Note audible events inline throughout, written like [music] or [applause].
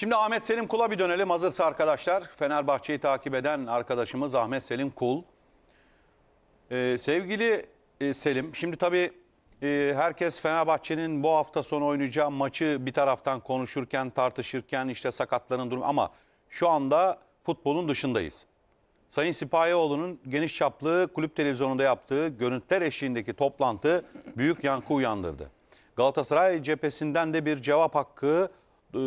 Şimdi Ahmet Selim Kul'a bir dönelim hazırsa arkadaşlar. Fenerbahçe'yi takip eden arkadaşımız Ahmet Selim Kul. Ee, sevgili e, Selim, şimdi tabii e, herkes Fenerbahçe'nin bu hafta sonu oynayacağı maçı bir taraftan konuşurken, tartışırken işte sakatların durumu ama şu anda futbolun dışındayız. Sayın Sipahioğlu'nun geniş çaplı kulüp televizyonunda yaptığı görüntüler eşliğindeki toplantı büyük yankı uyandırdı. Galatasaray cephesinden de bir cevap hakkı e,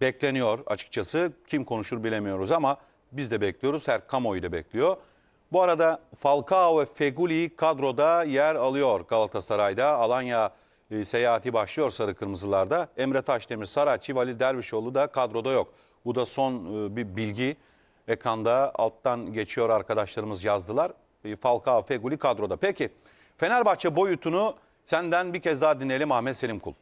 bekleniyor açıkçası. Kim konuşur bilemiyoruz ama biz de bekliyoruz. Her kamuoyu da bekliyor. Bu arada Falcao ve Feguli kadroda yer alıyor Galatasaray'da. Alanya e, seyahati başlıyor sarı kırmızılarda. Emre Taşdemir, Saraçi, Valil Dervişoğlu da kadroda yok. Bu da son e, bir bilgi. Ekranda alttan geçiyor arkadaşlarımız yazdılar. E, Falcao, Feguli kadroda. Peki Fenerbahçe boyutunu senden bir kez daha dinleyelim Ahmet Selim Kul.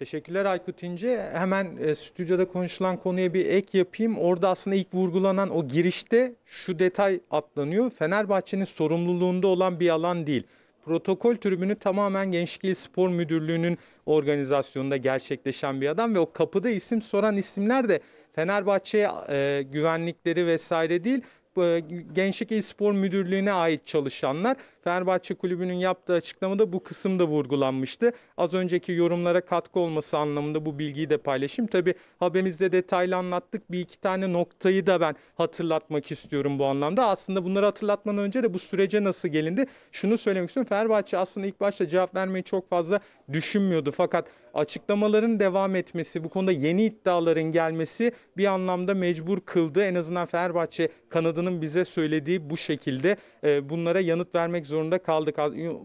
Teşekkürler Aykut İnce. Hemen e, stüdyoda konuşulan konuya bir ek yapayım. Orada aslında ilk vurgulanan o girişte şu detay atlanıyor. Fenerbahçe'nin sorumluluğunda olan bir alan değil. Protokol tribünü tamamen Gençlik İl Spor Müdürlüğü'nün organizasyonunda gerçekleşen bir adam ve o kapıda isim soran isimler de Fenerbahçe e, güvenlikleri vesaire değil. E, Gençlik İl Spor Müdürlüğü'ne ait çalışanlar Fenerbahçe Kulübü'nün yaptığı açıklamada bu kısım da vurgulanmıştı. Az önceki yorumlara katkı olması anlamında bu bilgiyi de paylaşayım. Tabi haberimizde detaylı anlattık. Bir iki tane noktayı da ben hatırlatmak istiyorum bu anlamda. Aslında bunları hatırlatmadan önce de bu sürece nasıl gelindi? Şunu söylemek istiyorum. Fenerbahçe aslında ilk başta cevap vermeyi çok fazla düşünmüyordu. Fakat açıklamaların devam etmesi, bu konuda yeni iddiaların gelmesi bir anlamda mecbur kıldı. En azından Fenerbahçe kanadının bize söylediği bu şekilde e, bunlara yanıt vermek zorunda kaldık.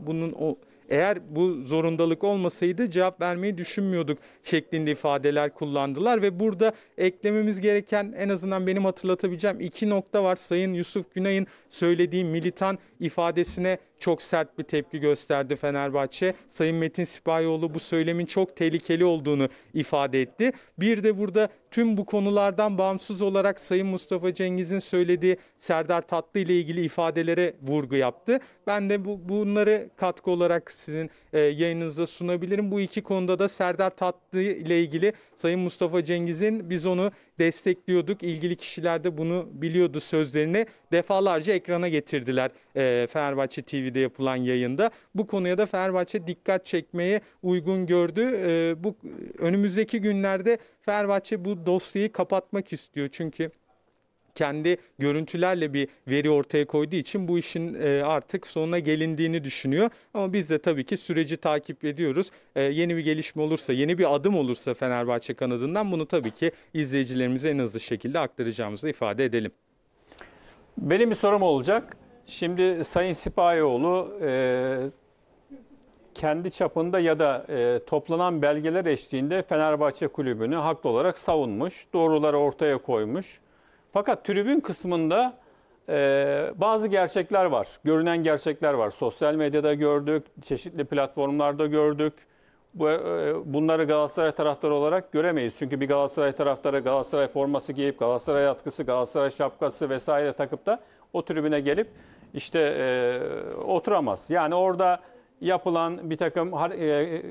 Bunun o eğer bu zorundalık olmasaydı cevap vermeyi düşünmüyorduk şeklinde ifadeler kullandılar ve burada eklememiz gereken en azından benim hatırlatabileceğim iki nokta var. Sayın Yusuf Günay'ın söylediği militan ifadesine çok sert bir tepki gösterdi Fenerbahçe. Sayın Metin Sipayoğlu bu söylemin çok tehlikeli olduğunu ifade etti. Bir de burada tüm bu konulardan bağımsız olarak Sayın Mustafa Cengiz'in söylediği Serdar Tatlı ile ilgili ifadelere vurgu yaptı. Ben de bu, bunları katkı olarak sizin e, yayınınızda sunabilirim. Bu iki konuda da Serdar Tatlı ile ilgili Sayın Mustafa Cengiz'in biz onu destekliyorduk. İlgili kişiler de bunu biliyordu sözlerini defalarca ekrana getirdiler e, Fenerbahçe TV'de yapılan yayında. Bu konuya da Fenerbahçe dikkat çekmeye uygun gördü. E, bu önümüzdeki günlerde Fenerbahçe bu dosyayı kapatmak istiyor çünkü kendi görüntülerle bir veri ortaya koyduğu için bu işin e, artık sonuna gelindiğini düşünüyor. Ama biz de tabii ki süreci takip ediyoruz. E, yeni bir gelişme olursa, yeni bir adım olursa Fenerbahçe kanadından bunu tabii ki izleyicilerimize en hızlı şekilde aktaracağımızı ifade edelim. Benim bir sorum olacak. Şimdi Sayın Sipahioğlu e, kendi çapında ya da toplanan belgeler eşliğinde Fenerbahçe Kulübü'nü haklı olarak savunmuş. Doğruları ortaya koymuş. Fakat tribün kısmında e, bazı gerçekler var. Görünen gerçekler var. Sosyal medyada gördük, çeşitli platformlarda gördük. Bu, e, bunları Galatasaray taraftarı olarak göremeyiz. Çünkü bir Galatasaray taraftarı Galatasaray forması giyip, Galatasaray atkısı, Galatasaray şapkası vesaire takıp da o tribüne gelip işte e, oturamaz. Yani orada yapılan bir takım e,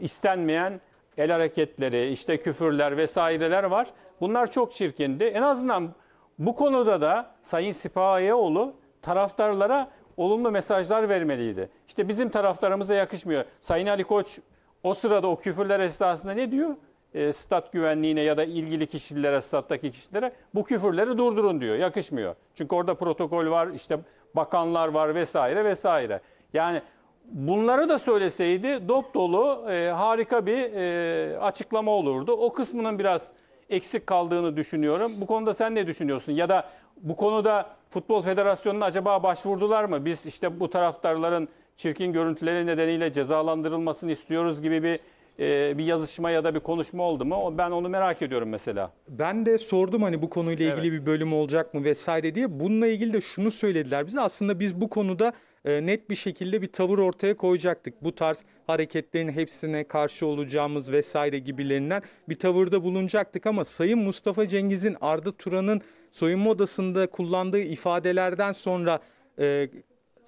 istenmeyen el hareketleri, işte küfürler vesaireler var. Bunlar çok çirkindi. En azından bu konuda da Sayın Sipahiyeoğlu taraftarlara olumlu mesajlar vermeliydi. İşte bizim taraftarımıza yakışmıyor. Sayın Ali Koç o sırada o küfürler esnasında ne diyor? E, stat güvenliğine ya da ilgili kişilere, stattaki kişilere bu küfürleri durdurun diyor. Yakışmıyor. Çünkü orada protokol var, işte bakanlar var vesaire vesaire. Yani bunları da söyleseydi dop dolu e, harika bir e, açıklama olurdu. O kısmının biraz eksik kaldığını düşünüyorum. Bu konuda sen ne düşünüyorsun? Ya da bu konuda Futbol Federasyonu'na acaba başvurdular mı? Biz işte bu taraftarların çirkin görüntüleri nedeniyle cezalandırılmasını istiyoruz gibi bir e, bir yazışma ya da bir konuşma oldu mu? Ben onu merak ediyorum mesela. Ben de sordum hani bu konuyla ilgili evet. bir bölüm olacak mı vesaire diye. Bununla ilgili de şunu söylediler bize. Aslında biz bu konuda e, net bir şekilde bir tavır ortaya koyacaktık. Bu tarz hareketlerin hepsine karşı olacağımız vesaire gibilerinden bir tavırda bulunacaktık ama Sayın Mustafa Cengiz'in Arda Turan'ın soyunma odasında kullandığı ifadelerden sonra e,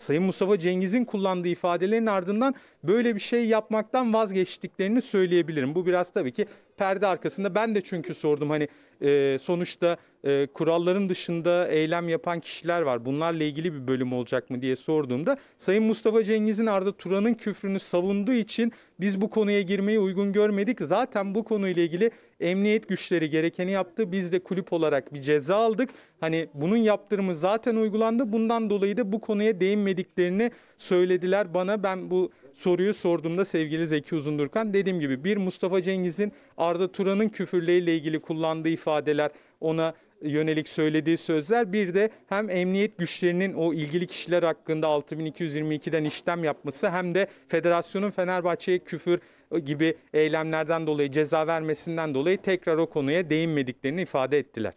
Sayın Mustafa Cengiz'in kullandığı ifadelerin ardından böyle bir şey yapmaktan vazgeçtiklerini söyleyebilirim. Bu biraz tabii ki perde arkasında. Ben de çünkü sordum hani e, sonuçta e, kuralların dışında eylem yapan kişiler var. Bunlarla ilgili bir bölüm olacak mı diye sorduğumda Sayın Mustafa Cengiz'in Arda Turan'ın küfrünü savunduğu için biz bu konuya girmeyi uygun görmedik. Zaten bu konuyla ilgili Emniyet güçleri gerekeni yaptı. Biz de kulüp olarak bir ceza aldık. Hani bunun yaptırımı zaten uygulandı. Bundan dolayı da bu konuya değinmediklerini söylediler bana. Ben bu soruyu sorduğumda sevgili Zeki Uzundurkan dediğim gibi bir Mustafa Cengiz'in Arda Turan'ın küfürleriyle ilgili kullandığı ifadeler ona yönelik söylediği sözler bir de hem emniyet güçlerinin o ilgili kişiler hakkında 6222'den işlem yapması hem de federasyonun Fenerbahçe'ye küfür gibi eylemlerden dolayı ceza vermesinden dolayı tekrar o konuya değinmediklerini ifade ettiler.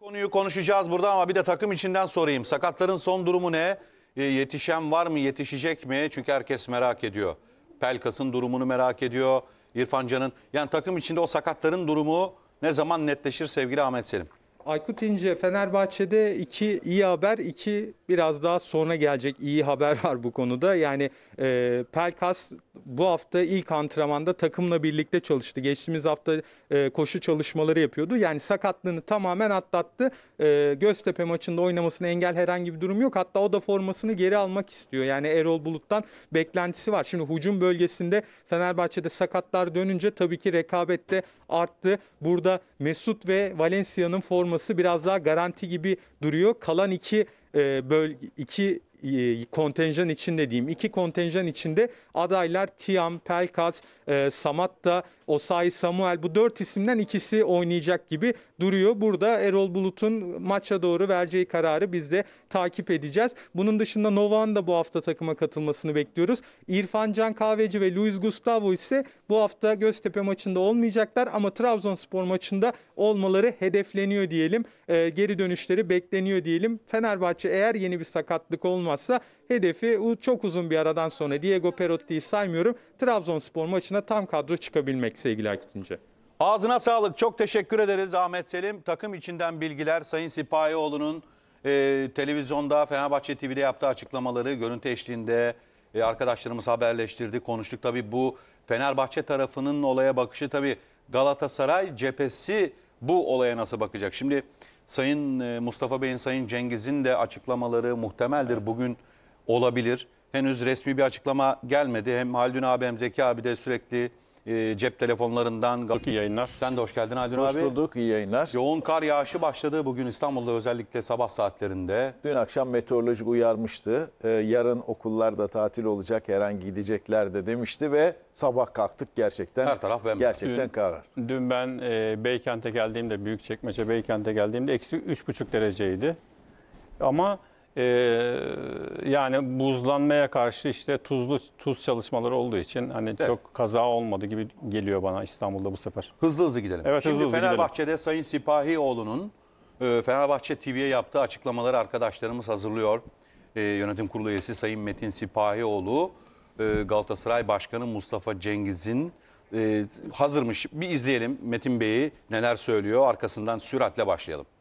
Konuyu konuşacağız burada ama bir de takım içinden sorayım. Sakatların son durumu ne? E, yetişen var mı, yetişecek mi? Çünkü herkes merak ediyor. Pelkas'ın durumunu merak ediyor. İrfan Can'ın. Yani takım içinde o sakatların durumu ne zaman netleşir sevgili Ahmet Selim? Aykut İnce Fenerbahçe'de iki iyi haber, iki biraz daha sonra gelecek iyi haber [laughs] var bu konuda. Yani e, Pelkas bu hafta ilk antrenmanda takımla birlikte çalıştı. Geçtiğimiz hafta e, koşu çalışmaları yapıyordu. Yani sakatlığını tamamen atlattı. E, Göztepe maçında oynamasına engel herhangi bir durum yok. Hatta o da formasını geri almak istiyor. Yani Erol Bulut'tan beklentisi var. Şimdi hücum bölgesinde Fenerbahçe'de sakatlar dönünce tabii ki rekabette arttı. Burada Mesut ve Valencia'nın forması olması biraz daha garanti gibi duruyor. Kalan iki e, bölge, iki kontenjan içinde diyeyim iki kontenjan içinde adaylar Tiam, Pelkas, e, Samatta, Osayi Samuel bu dört isimden ikisi oynayacak gibi duruyor. Burada Erol Bulut'un maça doğru vereceği kararı biz de takip edeceğiz. Bunun dışında novan da bu hafta takıma katılmasını bekliyoruz. İrfan Can Kahveci ve Luis Gustavo ise bu hafta Göztepe maçında olmayacaklar ama Trabzonspor maçında olmaları hedefleniyor diyelim. E, geri dönüşleri bekleniyor diyelim. Fenerbahçe eğer yeni bir sakatlık olmaz yapamazsa hedefi çok uzun bir aradan sonra Diego Perotti'yi saymıyorum. Trabzonspor maçına tam kadro çıkabilmek sevgili Akitince. Ağzına sağlık. Çok teşekkür ederiz Ahmet Selim. Takım içinden bilgiler Sayın Sipahioğlu'nun e, televizyonda Fenerbahçe TV'de yaptığı açıklamaları görüntü eşliğinde e, arkadaşlarımız haberleştirdi, konuştuk. Tabii bu Fenerbahçe tarafının olaya bakışı tabii Galatasaray cephesi bu olaya nasıl bakacak? Şimdi Sayın e, Mustafa Bey'in, Sayın Cengiz'in de açıklamaları muhtemeldir. Bugün olabilir. Henüz resmi bir açıklama gelmedi. Hem Haldun abi hem Zeki abi de sürekli ee, cep telefonlarından. Çok iyi yayınlar. Sen de hoş geldin Aydın hoş abi. Hoş bulduk, iyi yayınlar. Yoğun kar yağışı başladı bugün İstanbul'da özellikle sabah saatlerinde. Dün akşam meteorolojik uyarmıştı. Ee, yarın okullar da tatil olacak, herhangi gidecekler de demişti ve sabah kalktık gerçekten. Her taraf bembeyaz. Gerçekten dün, karar. Dün ben e, Beykent'e geldiğimde, Büyükçekmece Beykent'e geldiğimde eksi 3,5 dereceydi. Ama e, yani buzlanmaya karşı işte tuzlu tuz çalışmaları olduğu için hani evet. çok kaza olmadı gibi geliyor bana İstanbul'da bu sefer. Hızlı hızlı gidelim. Evet Şimdi hızlı Fenerbahçe'de gidelim. Sayın Sipahioğlu'nun e, Fenerbahçe TV'ye yaptığı açıklamaları arkadaşlarımız hazırlıyor. E, yönetim kurulu üyesi Sayın Metin Sipahioğlu, e, Galatasaray Başkanı Mustafa Cengiz'in e, hazırmış. Bir izleyelim Metin Bey'i neler söylüyor arkasından süratle başlayalım.